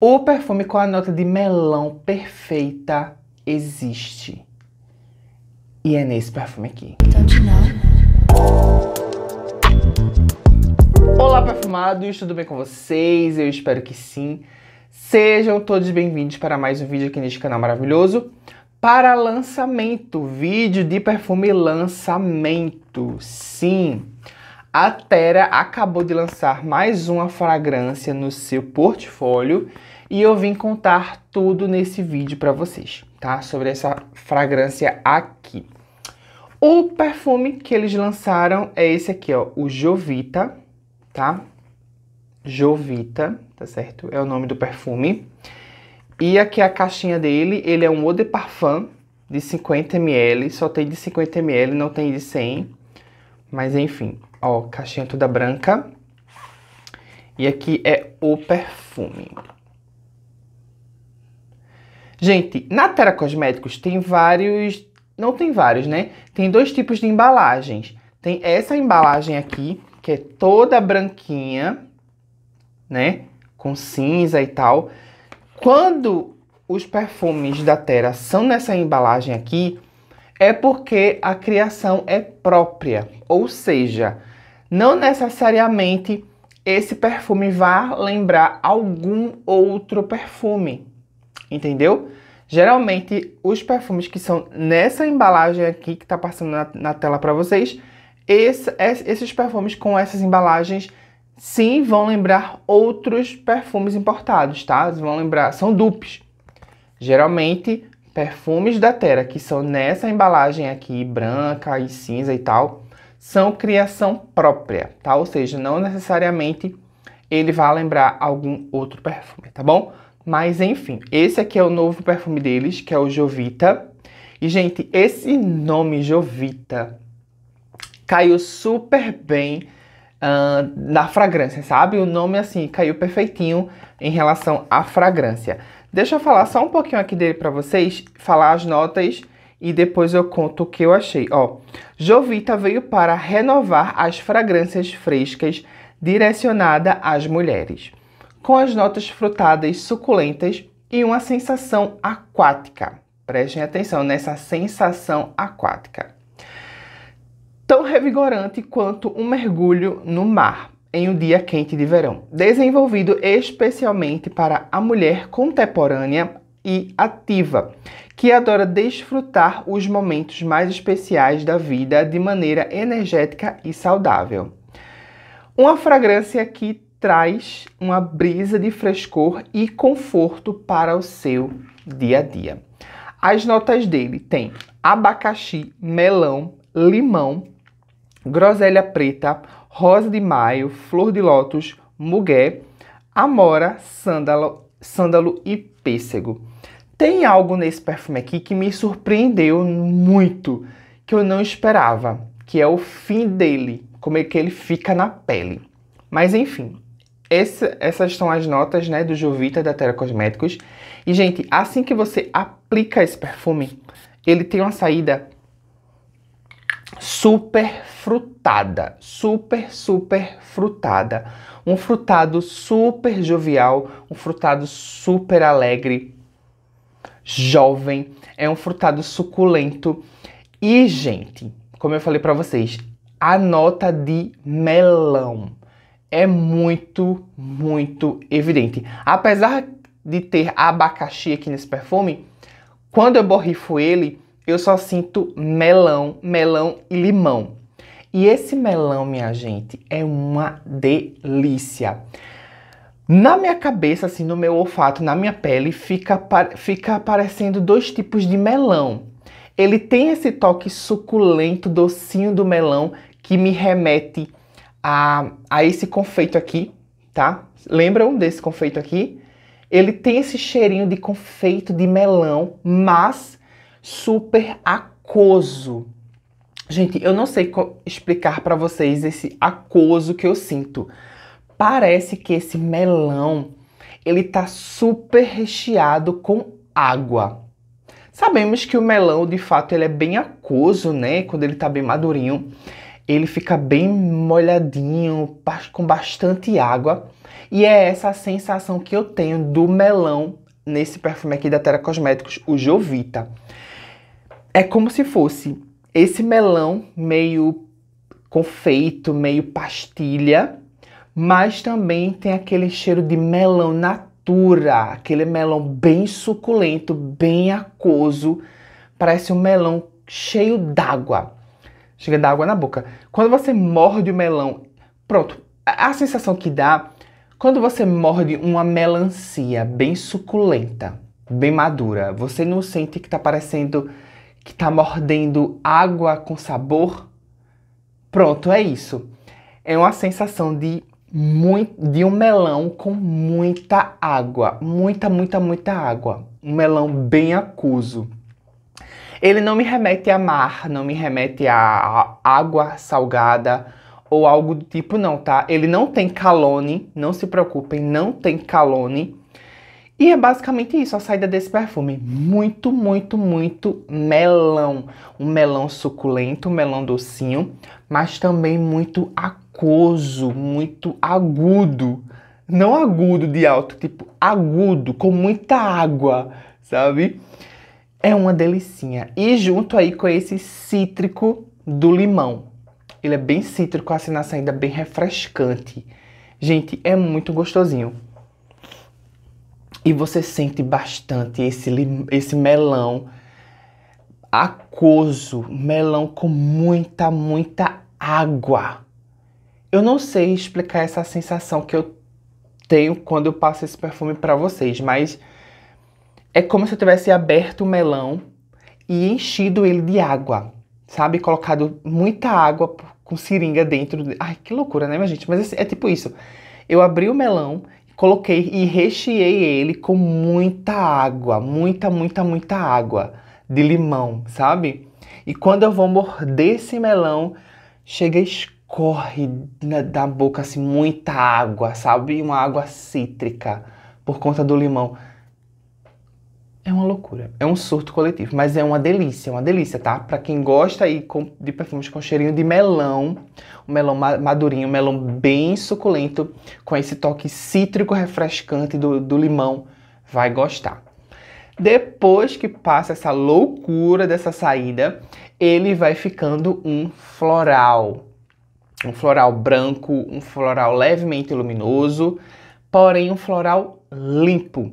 O perfume com a nota de melão perfeita existe. E é nesse perfume aqui. Olá, perfumados, tudo bem com vocês? Eu espero que sim. Sejam todos bem-vindos para mais um vídeo aqui neste canal maravilhoso. Para lançamento, vídeo de perfume lançamento. Sim, a Tera acabou de lançar mais uma fragrância no seu portfólio e eu vim contar tudo nesse vídeo para vocês, tá? Sobre essa fragrância aqui. O perfume que eles lançaram é esse aqui, ó, o Jovita, tá? Jovita, tá certo? É o nome do perfume. E aqui a caixinha dele, ele é um eau de parfum de 50ml, só tem de 50ml, não tem de 100, mas enfim. Ó, caixinha toda branca. E aqui é o perfume. Gente, na Terra Cosméticos tem vários... Não tem vários, né? Tem dois tipos de embalagens. Tem essa embalagem aqui, que é toda branquinha, né? Com cinza e tal. Quando os perfumes da Terra são nessa embalagem aqui, é porque a criação é própria. Ou seja, não necessariamente esse perfume vá lembrar algum outro perfume, entendeu? Geralmente, os perfumes que são nessa embalagem aqui que está passando na, na tela para vocês, esse, esses perfumes com essas embalagens sim vão lembrar outros perfumes importados, tá? Vão lembrar, são dupes. Geralmente, perfumes da Terra que são nessa embalagem aqui branca e cinza e tal, são criação própria, tá? Ou seja, não necessariamente ele vai lembrar algum outro perfume, tá bom? Mas enfim, esse aqui é o novo perfume deles, que é o Jovita. E gente, esse nome Jovita caiu super bem uh, na fragrância, sabe? O nome assim caiu perfeitinho em relação à fragrância. Deixa eu falar só um pouquinho aqui dele para vocês, falar as notas e depois eu conto o que eu achei. Ó, Jovita veio para renovar as fragrâncias frescas direcionada às mulheres, com as notas frutadas suculentas e uma sensação aquática. Prestem atenção nessa sensação aquática. Tão revigorante quanto um mergulho no mar em um dia quente de verão, desenvolvido especialmente para a mulher contemporânea e ativa, que adora desfrutar os momentos mais especiais da vida de maneira energética e saudável. Uma fragrância que traz uma brisa de frescor e conforto para o seu dia a dia. As notas dele têm abacaxi, melão, limão, groselha preta, rosa de maio, flor de lótus, mugué, amora, sândalo, sândalo e pêssego. Tem algo nesse perfume aqui que me surpreendeu muito, que eu não esperava, que é o fim dele, como é que ele fica na pele. Mas enfim, essas são as notas né, do Jovita da Terra Cosméticos. E gente, assim que você aplica esse perfume, ele tem uma saída super frutada, super, super frutada. Um frutado super jovial, um frutado super alegre, jovem, é um frutado suculento. E, gente, como eu falei para vocês, a nota de melão é muito, muito evidente. Apesar de ter abacaxi aqui nesse perfume, quando eu borrifo ele, eu só sinto melão, melão e limão. E esse melão, minha gente, é uma delícia. Na minha cabeça, assim, no meu olfato, na minha pele, fica, fica aparecendo dois tipos de melão. Ele tem esse toque suculento, docinho do melão, que me remete a, a esse confeito aqui, tá? Lembram desse confeito aqui? Ele tem esse cheirinho de confeito de melão, mas super aquoso. Gente, eu não sei explicar para vocês esse acoso que eu sinto parece que esse melão ele tá super recheado com água. Sabemos que o melão, de fato, ele é bem aquoso, né? Quando ele tá bem madurinho, ele fica bem molhadinho, com bastante água. E é essa a sensação que eu tenho do melão nesse perfume aqui da Terra Cosméticos, o Jovita. É como se fosse esse melão meio confeito, meio pastilha, mas também tem aquele cheiro de melão natura, aquele melão bem suculento, bem aquoso, parece um melão cheio d'água. Chega d'água na boca. Quando você morde o melão, pronto, a, sensação que dá quando você morde uma melancia bem suculenta, bem madura, você não sente que tá parecendo que tá mordendo água com sabor? Pronto, é isso. É uma sensação de muito, de um melão com muita água, muita, muita, muita água. Um melão bem acuso. Ele não me remete a mar, não me remete a água salgada ou algo do tipo, não, tá? Ele não tem calone, não se preocupem, não tem calone. E é basicamente isso, a saída desse perfume. Muito, muito, muito melão. Um melão suculento, um melão docinho, mas também muito acuso Acoso muito agudo. Não agudo de alto, tipo agudo, com muita água, sabe? É uma delicinha. E junto aí com esse cítrico do limão. Ele é bem cítrico, assim na saída, bem refrescante. Gente, é muito gostosinho. E você sente bastante esse, esse melão acoso, melão com muita, muita água. Eu não sei explicar essa sensação que eu tenho quando eu passo esse perfume para vocês, mas é como se eu tivesse aberto o melão e enchido ele de água, sabe? Colocado muita água com seringa dentro. Ai, que loucura, né, minha gente? Mas é, é tipo isso. Eu abri o melão, coloquei e recheei ele com muita água, muita, muita, muita água de limão, sabe? E quando eu vou morder esse melão, chega escuro corre na, da boca assim muita água, sabe? Uma água cítrica por conta do limão. É uma loucura, é um surto coletivo, mas é uma delícia, uma delícia, tá? Para quem gosta aí de perfumes com cheirinho de melão, um melão madurinho, um melão bem suculento, com esse toque cítrico refrescante do, do limão, vai gostar. Depois que passa essa loucura dessa saída, ele vai ficando um floral um floral branco, um floral levemente luminoso, porém um floral limpo.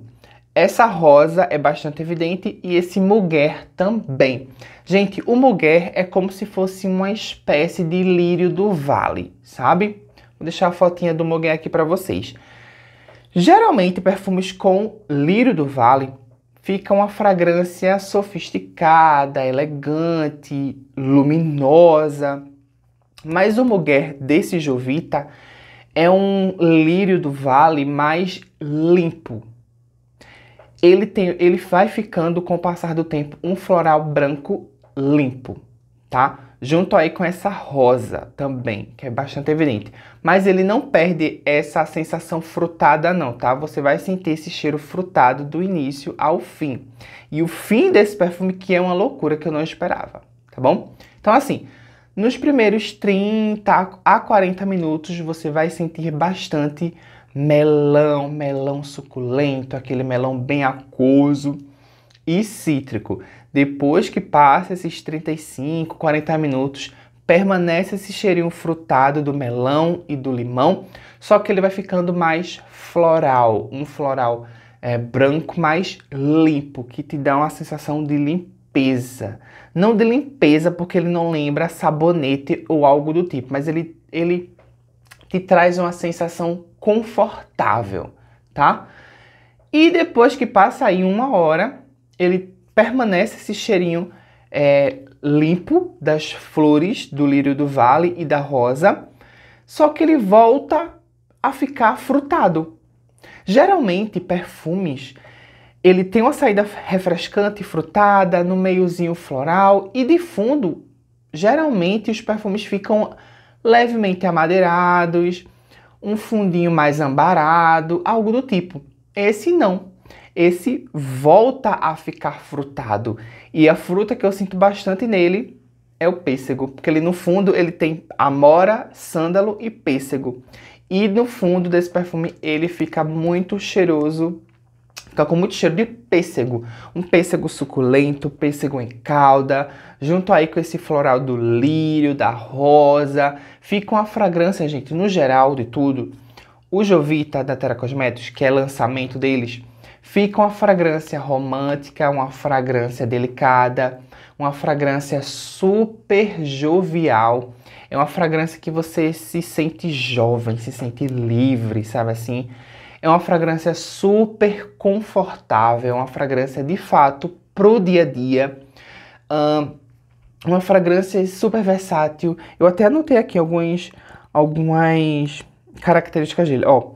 Essa rosa é bastante evidente e esse mulher também. Gente, o mulher é como se fosse uma espécie de lírio do vale, sabe? Vou deixar a fotinha do mulher aqui para vocês. Geralmente, perfumes com lírio do vale ficam uma fragrância sofisticada, elegante, luminosa. Mas o Moguer desse Jovita é um lírio do vale mais limpo. Ele, tem, ele vai ficando com o passar do tempo um floral branco limpo, tá? Junto aí com essa rosa também, que é bastante evidente. Mas ele não perde essa sensação frutada não, tá? Você vai sentir esse cheiro frutado do início ao fim. E o fim desse perfume que é uma loucura que eu não esperava, tá bom? Então assim, nos primeiros 30 a 40 minutos você vai sentir bastante melão, melão suculento, aquele melão bem aquoso e cítrico. Depois que passa esses 35, 40 minutos, permanece esse cheirinho frutado do melão e do limão, só que ele vai ficando mais floral, um floral é, branco mais limpo, que te dá uma sensação de limpeza limpeza. Não de limpeza, porque ele não lembra sabonete ou algo do tipo, mas ele, ele te traz uma sensação confortável, tá? E depois que passa aí uma hora, ele permanece esse cheirinho é, limpo das flores do lírio do vale e da rosa, só que ele volta a ficar frutado. Geralmente, perfumes ele tem uma saída refrescante, frutada, no meiozinho floral e de fundo, geralmente os perfumes ficam levemente amadeirados, um fundinho mais ambarado, algo do tipo. Esse não. Esse volta a ficar frutado. E a fruta que eu sinto bastante nele é o pêssego, porque ele no fundo ele tem amora, sândalo e pêssego. E no fundo desse perfume ele fica muito cheiroso Fica com muito cheiro de pêssego, um pêssego suculento, pêssego em calda, junto aí com esse floral do lírio, da rosa. Fica uma fragrância, gente, no geral de tudo. O Jovita da Terra Cosméticos, que é lançamento deles, fica uma fragrância romântica, uma fragrância delicada, uma fragrância super jovial. É uma fragrância que você se sente jovem, se sente livre, sabe assim? É uma fragrância super confortável, é uma fragrância de fato pro dia a dia. Um, uma fragrância super versátil. Eu até anotei aqui alguns algumas características dele. Ó,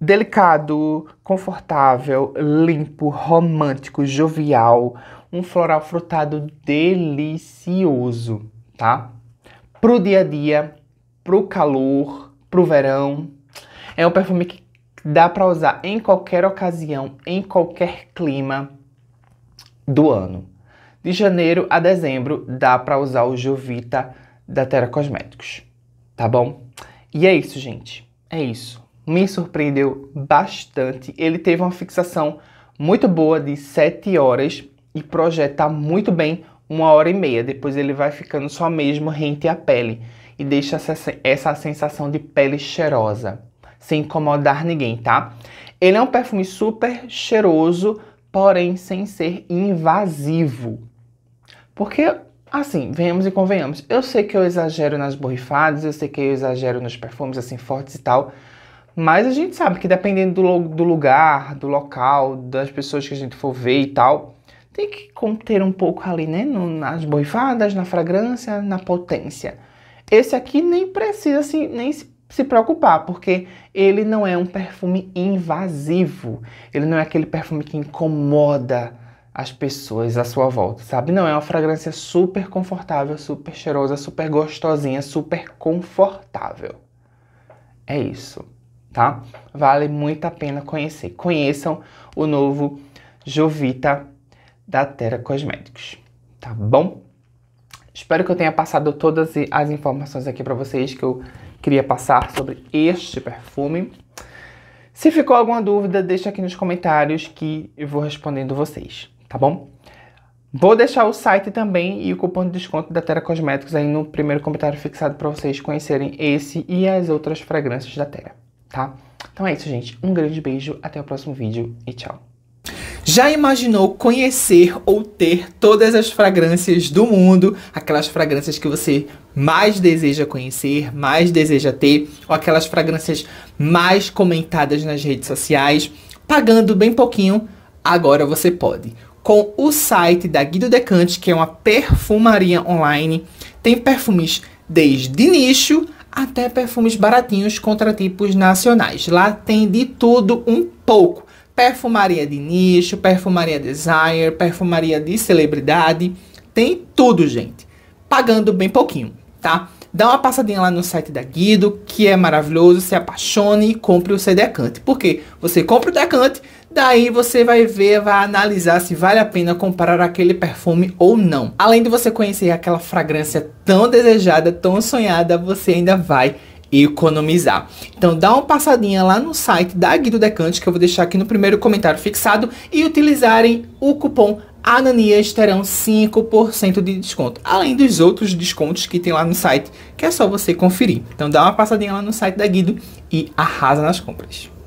delicado, confortável, limpo, romântico, jovial, um floral frutado delicioso, tá? Pro dia a dia, pro calor, pro verão. É um perfume que dá para usar em qualquer ocasião, em qualquer clima do ano. De janeiro a dezembro dá para usar o Jovita da Terra Cosméticos, tá bom? E é isso, gente. É isso. Me surpreendeu bastante. Ele teve uma fixação muito boa de 7 horas e projeta muito bem uma hora e meia. Depois ele vai ficando só mesmo rente à pele e deixa essa sensação de pele cheirosa sem incomodar ninguém, tá? Ele é um perfume super cheiroso, porém sem ser invasivo. Porque, assim, venhamos e convenhamos. Eu sei que eu exagero nas borrifadas, eu sei que eu exagero nos perfumes assim fortes e tal, mas a gente sabe que dependendo do, do lugar, do local, das pessoas que a gente for ver e tal, tem que conter um pouco ali, né? No, nas borrifadas, na fragrância, na potência. Esse aqui nem precisa, assim, nem se se preocupar, porque ele não é um perfume invasivo. Ele não é aquele perfume que incomoda as pessoas à sua volta, sabe? Não é uma fragrância super confortável, super cheirosa, super gostosinha, super confortável. É isso, tá? Vale muito a pena conhecer. Conheçam o novo Jovita da Terra Cosméticos, tá bom? Espero que eu tenha passado todas as informações aqui para vocês que eu queria passar sobre este perfume. Se ficou alguma dúvida, deixa aqui nos comentários que eu vou respondendo vocês, tá bom? Vou deixar o site também e o cupom de desconto da Terra Cosméticos aí no primeiro comentário fixado para vocês conhecerem esse e as outras fragrâncias da Terra, tá? Então é isso, gente. Um grande beijo, até o próximo vídeo e tchau. Já imaginou conhecer ou ter todas as fragrâncias do mundo, aquelas fragrâncias que você mais deseja conhecer, mais deseja ter, ou aquelas fragrâncias mais comentadas nas redes sociais, pagando bem pouquinho? Agora você pode. Com o site da Guido Decante, que é uma perfumaria online, tem perfumes desde nicho até perfumes baratinhos contra tipos nacionais. Lá tem de tudo um pouco perfumaria de nicho, perfumaria designer, perfumaria de celebridade. Tem tudo, gente. Pagando bem pouquinho, tá? Dá uma passadinha lá no site da Guido, que é maravilhoso. Se apaixone e compre o seu decante. Porque você compra o decante, daí você vai ver, vai analisar se vale a pena comprar aquele perfume ou não. Além de você conhecer aquela fragrância tão desejada, tão sonhada, você ainda vai e economizar. Então dá uma passadinha lá no site da Guido Decante, que eu vou deixar aqui no primeiro comentário fixado, e utilizarem o cupom Ananias terão 5% de desconto, além dos outros descontos que tem lá no site, que é só você conferir. Então dá uma passadinha lá no site da Guido e arrasa nas compras.